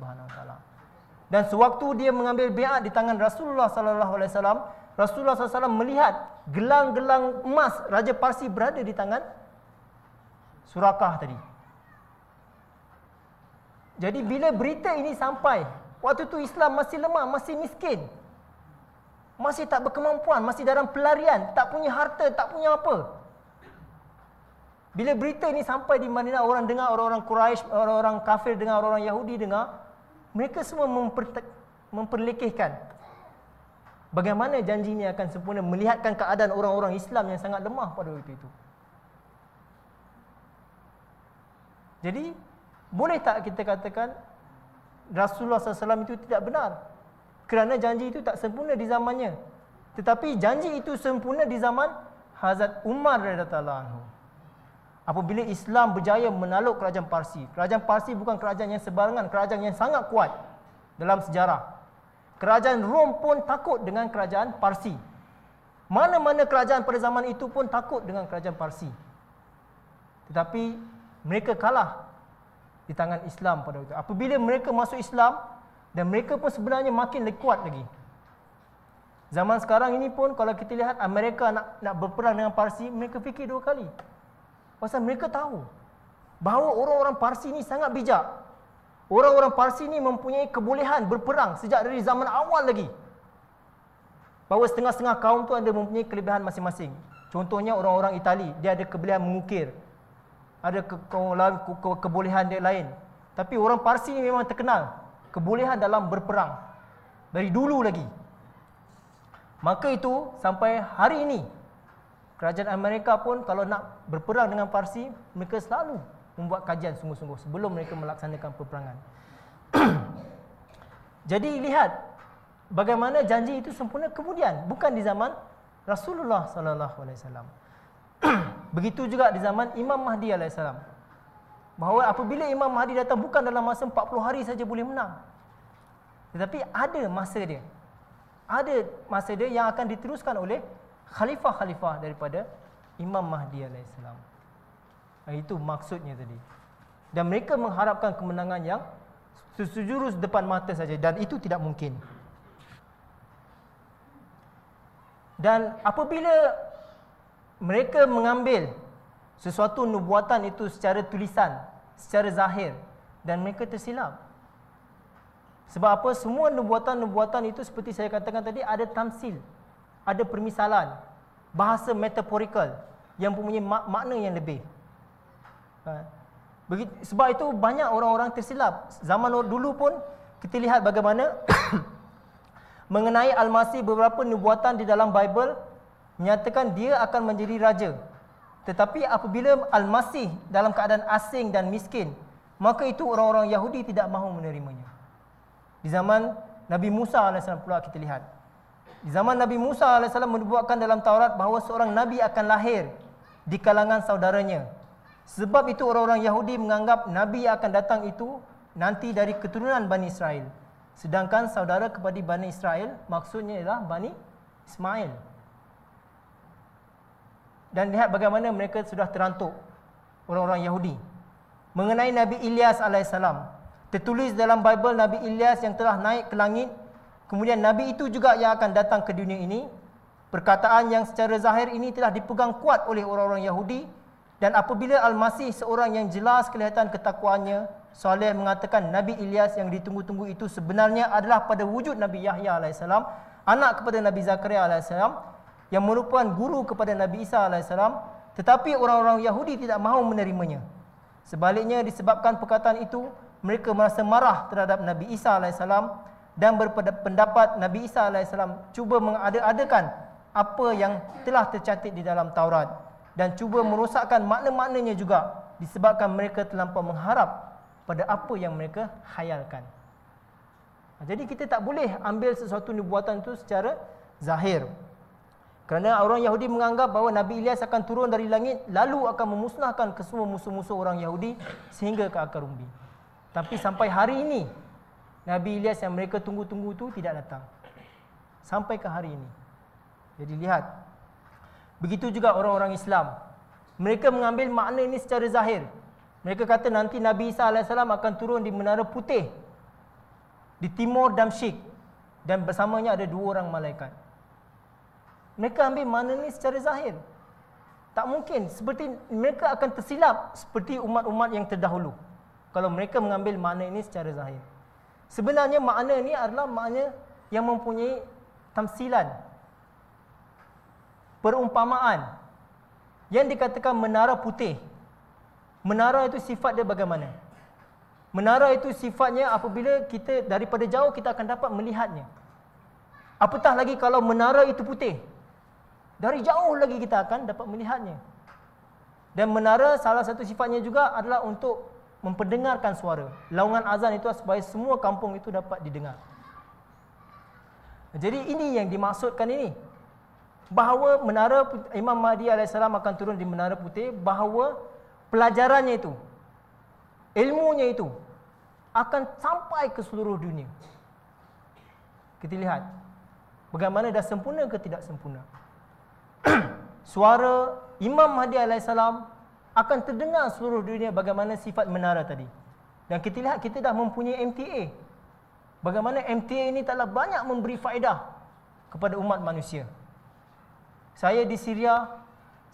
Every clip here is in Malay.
Subhanahu Wa Taala. Dan sewaktu dia mengambil biat di tangan Rasulullah Sallallahu Alaihi Wasallam, Rasulullah Sallallahu melihat gelang-gelang emas Raja Parsi berada di tangan Surakah tadi. Jadi bila berita ini sampai, waktu itu Islam masih lemah, masih miskin. Masih tak berkemampuan, masih dalam pelarian, tak punya harta, tak punya apa. Bila berita ini sampai di Madinah, orang dengar orang-orang Quraisy, orang-orang kafir dengar, orang-orang Yahudi dengar, mereka semua memperlekehkan bagaimana janji ini akan sempurna melihatkan keadaan orang-orang Islam yang sangat lemah pada waktu itu. Jadi, boleh tak kita katakan Rasulullah SAW itu tidak benar? Kerana janji itu tak sempurna di zamannya. Tetapi janji itu sempurna di zaman Hazrat Umar radhiyallahu anhu. Apabila Islam berjaya menaluk kerajaan Parsi. Kerajaan Parsi bukan kerajaan yang sebarangan. Kerajaan yang sangat kuat dalam sejarah. Kerajaan Rom pun takut dengan kerajaan Parsi. Mana-mana kerajaan pada zaman itu pun takut dengan kerajaan Parsi. Tetapi mereka kalah di tangan Islam pada waktu itu. Apabila mereka masuk Islam dan mereka pun sebenarnya makin kuat lagi. Zaman sekarang ini pun kalau kita lihat Amerika nak nak berperang dengan Parsi, mereka fikir dua kali. Pasal mereka tahu bahawa orang-orang Parsi ni sangat bijak. Orang-orang Parsi ni mempunyai kebolehan berperang sejak dari zaman awal lagi. Bahawa setengah-setengah kaum tu ada mempunyai kelebihan masing-masing. Contohnya orang-orang Itali, dia ada kebolehan mengukir. Ada ke- ke- ke- ke- kebolehan dia lain. Tapi orang Parsi ni memang terkenal kebolehan dalam berperang. Dari dulu lagi. Maka itu sampai hari ini Kerajaan Amerika pun kalau nak berperang dengan Parsi, mereka selalu membuat kajian sungguh-sungguh sebelum mereka melaksanakan peperangan. Jadi lihat bagaimana janji itu sempurna kemudian, bukan di zaman Rasulullah sallallahu alaihi wasallam. Begitu juga di zaman Imam Mahdi alaihi wasallam. Bahawa apabila Imam Mahdi datang bukan dalam masa 40 hari saja boleh menang. Tetapi ada masa dia. Ada masa dia yang akan diteruskan oleh khalifah-khalifah daripada Imam Mahdi AS. Ah, itu maksudnya tadi. Dan mereka mengharapkan kemenangan yang sejurus depan mata saja. Dan itu tidak mungkin. Dan apabila mereka mengambil sesuatu nubuatan itu secara tulisan, secara zahir. Dan mereka tersilap. Sebab apa? Semua nubuatan-nubuatan itu seperti saya katakan tadi ada tamsil. Tamsil ada permisalan bahasa metaphorical yang mempunyai makna yang lebih. Ha. Sebab itu banyak orang-orang tersilap. Zaman dulu pun kita lihat bagaimana mengenai Al-Masih beberapa nubuatan di dalam Bible menyatakan dia akan menjadi raja. Tetapi apabila Al-Masih dalam keadaan asing dan miskin, maka itu orang-orang Yahudi tidak mahu menerimanya. Di zaman Nabi Musa AS pula kita lihat. Di zaman Nabi Musa AS menubuatkan dalam Taurat bahawa seorang Nabi akan lahir di kalangan saudaranya. Sebab itu orang-orang Yahudi menganggap Nabi yang akan datang itu nanti dari keturunan Bani Israel. Sedangkan saudara kepada Bani Israel maksudnya adalah Bani Ismail. Dan lihat bagaimana mereka sudah terantuk orang-orang Yahudi. Mengenai Nabi Ilyas AS, tertulis dalam Bible Nabi Ilyas yang telah naik ke langit Kemudian Nabi itu juga yang akan datang ke dunia ini. Perkataan yang secara zahir ini telah dipegang kuat oleh orang-orang Yahudi. Dan apabila Al-Masih seorang yang jelas kelihatan ketakwaannya, Saleh mengatakan Nabi Ilyas yang ditunggu-tunggu itu sebenarnya adalah pada wujud Nabi Yahya AS, anak kepada Nabi Zakaria AS, yang merupakan guru kepada Nabi Isa AS, tetapi orang-orang Yahudi tidak mahu menerimanya. Sebaliknya disebabkan perkataan itu, mereka merasa marah terhadap Nabi Isa AS dan berpendapat Nabi Isa AS cuba mengadakan apa yang telah tercatat di dalam Taurat dan cuba merosakkan makna-maknanya juga disebabkan mereka terlampau mengharap pada apa yang mereka hayalkan. Ha, jadi kita tak boleh ambil sesuatu nubuatan itu secara zahir. Kerana orang Yahudi menganggap bahawa Nabi Ilyas akan turun dari langit lalu akan memusnahkan kesemua musuh-musuh orang Yahudi sehingga ke akar umbi. Tapi sampai hari ini Nabi Ilyas yang mereka tunggu-tunggu tu tidak datang. Sampai ke hari ini. Jadi lihat. Begitu juga orang-orang Islam. Mereka mengambil makna ini secara zahir. Mereka kata nanti Nabi Isa AS akan turun di Menara Putih. Di Timur Damsyik. Dan bersamanya ada dua orang malaikat. Mereka ambil makna ini secara zahir. Tak mungkin. Seperti mereka akan tersilap seperti umat-umat yang terdahulu. Kalau mereka mengambil makna ini secara zahir. Sebenarnya makna ni adalah makna yang mempunyai tamsilan. Perumpamaan. Yang dikatakan menara putih. Menara itu sifat dia bagaimana? Menara itu sifatnya apabila kita daripada jauh kita akan dapat melihatnya. Apatah lagi kalau menara itu putih. Dari jauh lagi kita akan dapat melihatnya. Dan menara salah satu sifatnya juga adalah untuk memperdengarkan suara. Laungan azan itu supaya semua kampung itu dapat didengar. Jadi ini yang dimaksudkan ini. Bahawa menara Imam Mahdi AS akan turun di menara putih. Bahawa pelajarannya itu, ilmunya itu akan sampai ke seluruh dunia. Kita lihat bagaimana dah sempurna ke tidak sempurna. Suara Imam Mahdi AS akan terdengar seluruh dunia bagaimana sifat menara tadi. Dan kita lihat kita dah mempunyai MTA. Bagaimana MTA ini telah banyak memberi faedah kepada umat manusia. Saya di Syria,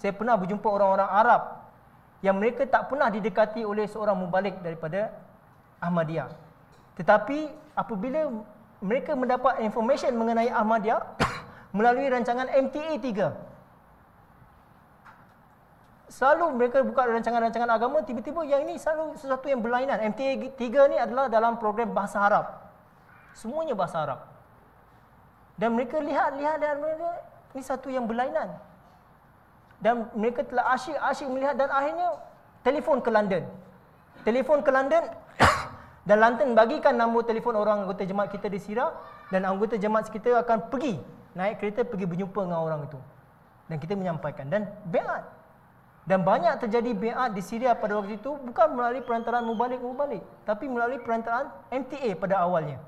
saya pernah berjumpa orang-orang Arab yang mereka tak pernah didekati oleh seorang mubalik daripada Ahmadiyah. Tetapi apabila mereka mendapat information mengenai Ahmadiyah melalui rancangan MTA selalu mereka buka rancangan-rancangan agama tiba-tiba yang ini selalu sesuatu yang berlainan MTA 3 ni adalah dalam program bahasa Arab semuanya bahasa Arab dan mereka lihat lihat dan mereka ini satu yang berlainan dan mereka telah asyik-asyik melihat dan akhirnya telefon ke London telefon ke London dan London bagikan nombor telefon orang anggota jemaat kita di Sirah dan anggota jemaat kita akan pergi naik kereta pergi berjumpa dengan orang itu dan kita menyampaikan dan beat dan banyak terjadi bi'at di Syria pada waktu itu bukan melalui perantaraan mubalik-mubalik. Tapi melalui perantaraan MTA pada awalnya.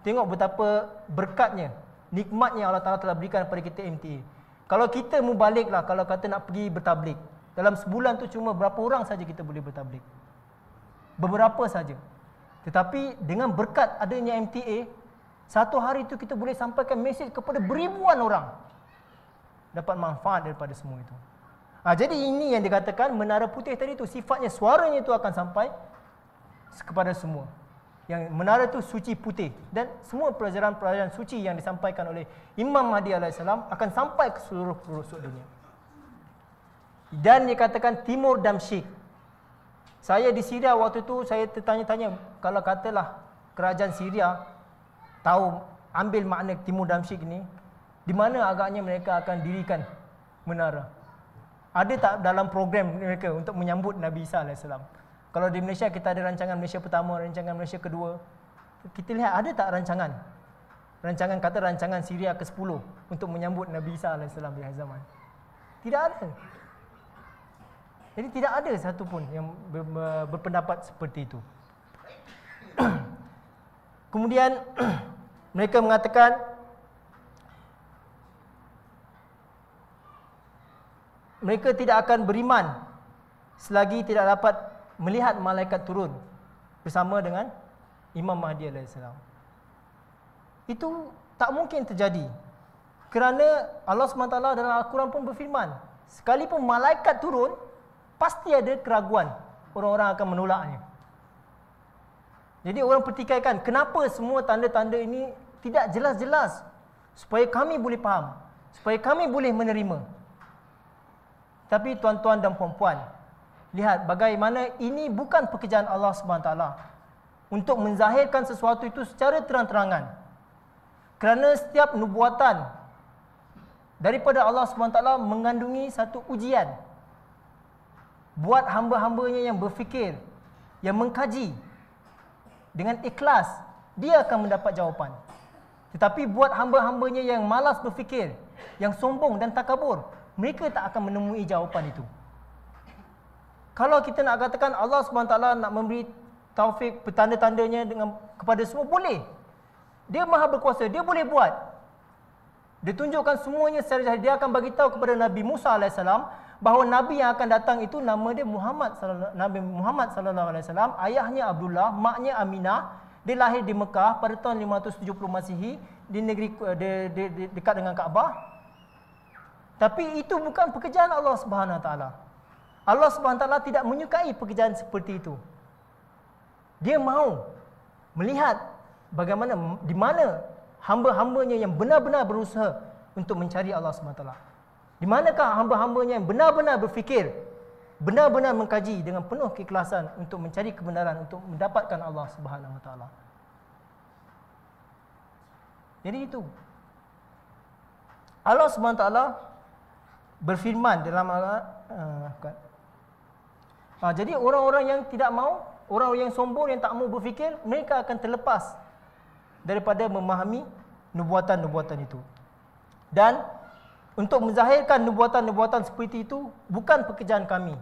Tengok betapa berkatnya, nikmatnya Allah Ta'ala telah berikan kepada kita MTA. Kalau kita mubalik lah, kalau kata nak pergi bertablik. Dalam sebulan tu cuma berapa orang saja kita boleh bertablik. Beberapa saja. Tetapi dengan berkat adanya MTA, satu hari itu kita boleh sampaikan mesej kepada beribuan orang. Dapat manfaat daripada semua itu. Ha, jadi ini yang dikatakan menara putih tadi tu sifatnya suaranya tu akan sampai kepada semua. Yang menara tu suci putih dan semua pelajaran-pelajaran suci yang disampaikan oleh Imam Mahdi AS akan sampai ke seluruh pelosok dunia. Dan dikatakan Timur Damsyik. Saya di Syria waktu tu saya tertanya-tanya kalau katalah kerajaan Syria tahu ambil makna Timur Damsyik ni di mana agaknya mereka akan dirikan menara ada tak dalam program mereka untuk menyambut Nabi Isa AS? Kalau di Malaysia kita ada rancangan Malaysia pertama, rancangan Malaysia kedua. Kita lihat ada tak rancangan? Rancangan kata rancangan Syria ke-10 untuk menyambut Nabi Isa AS di akhir zaman. Tidak ada. Jadi tidak ada satu pun yang berpendapat seperti itu. Kemudian mereka mengatakan mereka tidak akan beriman selagi tidak dapat melihat malaikat turun bersama dengan Imam Mahdi AS. Itu tak mungkin terjadi. Kerana Allah SWT dalam Al-Quran pun berfirman. Sekalipun malaikat turun, pasti ada keraguan. Orang-orang akan menolaknya. Jadi orang pertikaikan kenapa semua tanda-tanda ini tidak jelas-jelas. Supaya kami boleh faham. Supaya kami boleh menerima. Tapi tuan-tuan dan puan-puan, lihat bagaimana ini bukan pekerjaan Allah SWT untuk menzahirkan sesuatu itu secara terang-terangan. Kerana setiap nubuatan daripada Allah SWT mengandungi satu ujian. Buat hamba-hambanya yang berfikir, yang mengkaji dengan ikhlas, dia akan mendapat jawapan. Tetapi buat hamba-hambanya yang malas berfikir, yang sombong dan takabur, mereka tak akan menemui jawapan itu. Kalau kita nak katakan Allah SWT nak memberi taufik petanda-tandanya dengan kepada semua, boleh. Dia maha berkuasa, dia boleh buat. Dia tunjukkan semuanya secara jahil. Dia akan bagi tahu kepada Nabi Musa AS bahawa Nabi yang akan datang itu nama dia Muhammad Nabi Muhammad SAW. Ayahnya Abdullah, maknya Aminah. Dia lahir di Mekah pada tahun 570 Masihi di negeri de, de, de, dekat dengan Kaabah tapi itu bukan pekerjaan Allah Subhanahu Wa Taala. Allah Subhanahu Wa Taala tidak menyukai pekerjaan seperti itu. Dia mahu melihat bagaimana di mana hamba-hambanya yang benar-benar berusaha untuk mencari Allah Subhanahu Wa Taala. Di manakah hamba-hambanya yang benar-benar berfikir, benar-benar mengkaji dengan penuh keikhlasan untuk mencari kebenaran untuk mendapatkan Allah Subhanahu Wa Taala. Jadi itu Allah Subhanahu Wa Taala berfirman dalam Al-Quran. Eh, uh, ah, uh, jadi orang-orang yang tidak mau, orang yang sombong yang tak mau berfikir, mereka akan terlepas daripada memahami nubuatan-nubuatan itu. Dan untuk menzahirkan nubuatan-nubuatan seperti itu bukan pekerjaan kami.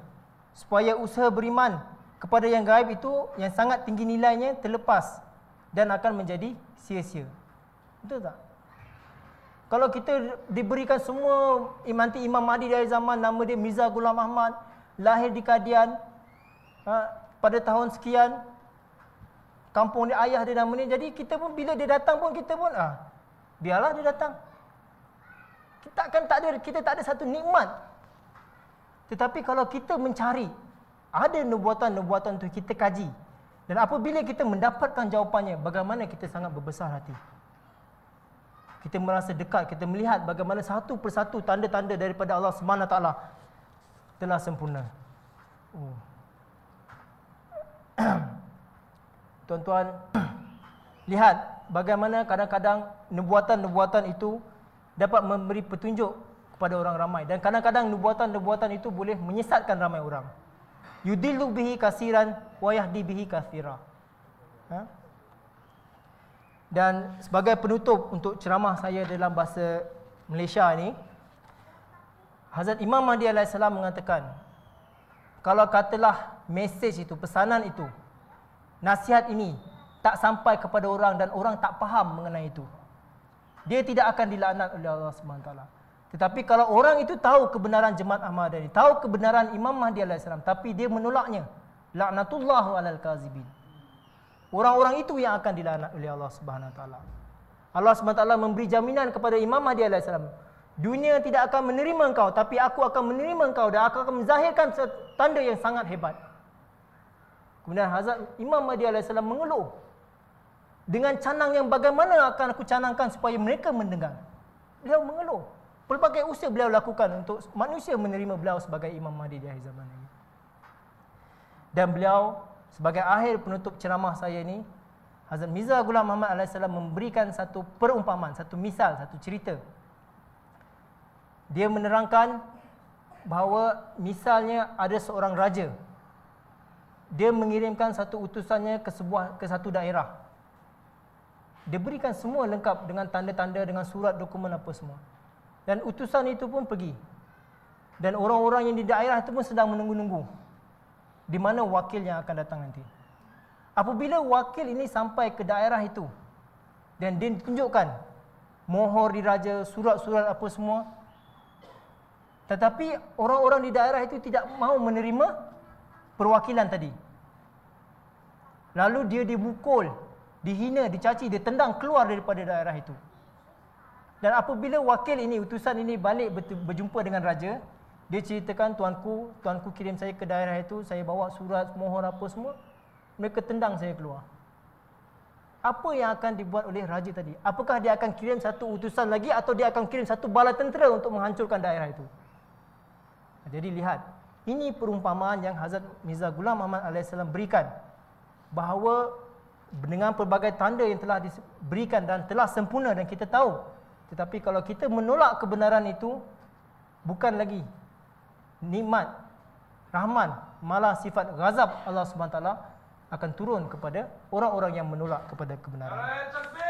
Supaya usaha beriman kepada yang gaib itu yang sangat tinggi nilainya terlepas dan akan menjadi sia-sia. Betul tak? Kalau kita diberikan semua imanti Imam Mahdi dari zaman nama dia Miza Gula Ahmad lahir di Kadian ha, pada tahun sekian kampung dia ayah dia nama ni jadi kita pun bila dia datang pun kita pun ah ha, biarlah dia datang kita akan tak ada kita tak ada satu nikmat tetapi kalau kita mencari ada nubuatan-nubuatan tu kita kaji dan apabila kita mendapatkan jawapannya bagaimana kita sangat berbesar hati kita merasa dekat kita melihat bagaimana satu persatu tanda-tanda daripada Allah Subhanahu taala telah sempurna. Oh. Tuan-tuan lihat bagaimana kadang-kadang nubuatan-nubuatan itu dapat memberi petunjuk kepada orang ramai dan kadang-kadang nubuatan-nubuatan itu boleh menyesatkan ramai orang. Yudillu bihi kasiran wa yahdi bihi kathira. Ha? Dan sebagai penutup untuk ceramah saya dalam bahasa Malaysia ini, Hazrat Imam Mahdi AS mengatakan, kalau katalah mesej itu, pesanan itu, nasihat ini tak sampai kepada orang dan orang tak faham mengenai itu. Dia tidak akan dilaknat oleh Allah SWT. Tetapi kalau orang itu tahu kebenaran jemaat Ahmad ini, tahu kebenaran Imam Mahdi AS, tapi dia menolaknya. Laknatullahu alal kazibin. Orang-orang itu yang akan dilaknat oleh Allah Subhanahu Wataala. Allah Subhanahu Wataala memberi jaminan kepada Imam Mahdi alaihi salam. Dunia tidak akan menerima engkau tapi aku akan menerima engkau dan aku akan menzahirkan tanda yang sangat hebat. Kemudian Hazrat Imam Mahdi alaihi salam mengeluh dengan canang yang bagaimana akan aku canangkan supaya mereka mendengar. Beliau mengeluh. Pelbagai usaha beliau lakukan untuk manusia menerima beliau sebagai Imam Mahdi di akhir zaman ini. Dan beliau sebagai akhir penutup ceramah saya ini, Hazrat Mirza Ghulam Muhammad alaihi salam memberikan satu perumpamaan, satu misal, satu cerita. Dia menerangkan bahawa misalnya ada seorang raja. Dia mengirimkan satu utusannya ke sebuah ke satu daerah. Dia berikan semua lengkap dengan tanda-tanda, dengan surat, dokumen apa semua. Dan utusan itu pun pergi. Dan orang-orang yang di daerah itu pun sedang menunggu-nunggu di mana wakil yang akan datang nanti. Apabila wakil ini sampai ke daerah itu dan dia tunjukkan mohor diraja, surat-surat apa semua. Tetapi orang-orang di daerah itu tidak mahu menerima perwakilan tadi. Lalu dia dibukul, dihina, dicaci, ditendang keluar daripada daerah itu. Dan apabila wakil ini, utusan ini balik berjumpa dengan raja, dia ceritakan tuanku, tuanku kirim saya ke daerah itu, saya bawa surat, mohon apa semua. Mereka tendang saya keluar. Apa yang akan dibuat oleh raja tadi? Apakah dia akan kirim satu utusan lagi atau dia akan kirim satu bala tentera untuk menghancurkan daerah itu? Jadi lihat, ini perumpamaan yang Hazrat Mirza Ghulam Ahmad AS berikan bahawa dengan pelbagai tanda yang telah diberikan dan telah sempurna dan kita tahu tetapi kalau kita menolak kebenaran itu bukan lagi nikmat rahman malah sifat ghazab Allah Subhanahu taala akan turun kepada orang-orang yang menolak kepada kebenaran. Ayat takbir.